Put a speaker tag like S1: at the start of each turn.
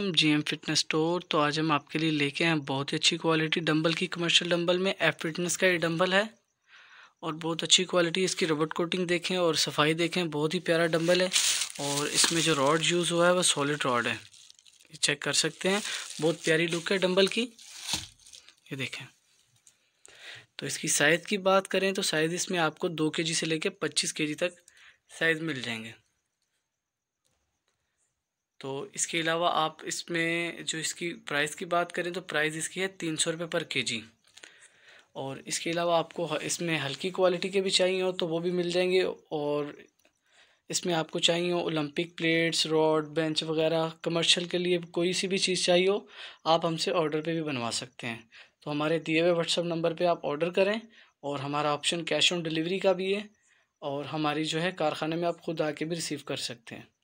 S1: G M fitness store तो आज हम आपके लिए लेके आए हैं बहुत ही अच्छी क्वालिटी डंबल की कमर्शियल डंबल में एफ फिटनेस का ये डंबल है और बहुत अच्छी क्वालिटी इसकी रबड़ कोटिंग देखें और सफाई देखें बहुत ही प्यारा डंबल है और इसमें जो रॉड यूज़ हुआ है वो सॉलिड रॉड है ये चेक कर सकते हैं बहुत प्यारी लुक है डम्बल की ये देखें तो इसकी साइज़ की बात करें तो साइज़ इसमें आपको दो के जी से लेकर पच्चीस के जी तक साइज़ मिल जाएंगे तो इसके अलावा आप इसमें जो इसकी प्राइस की बात करें तो प्राइस इसकी है तीन सौ रुपये पर के जी और इसके अलावा आपको इसमें हल्की क्वालिटी के भी चाहिए हो तो वो भी मिल जाएंगे और इसमें आपको चाहिए हो ओलंपिक प्लेट्स रॉड बेंच वगैरह कमर्शियल के लिए कोई सी भी चीज़ चाहिए हो आप हमसे ऑर्डर पर भी बनवा सकते हैं तो हमारे दिए हुए व्हाट्सअप नंबर पर आप ऑर्डर करें और हमारा ऑप्शन कैश ऑन डिलीवरी का भी है और हमारी जो है कारखाने में आप खुद आके भी रिसीव कर सकते हैं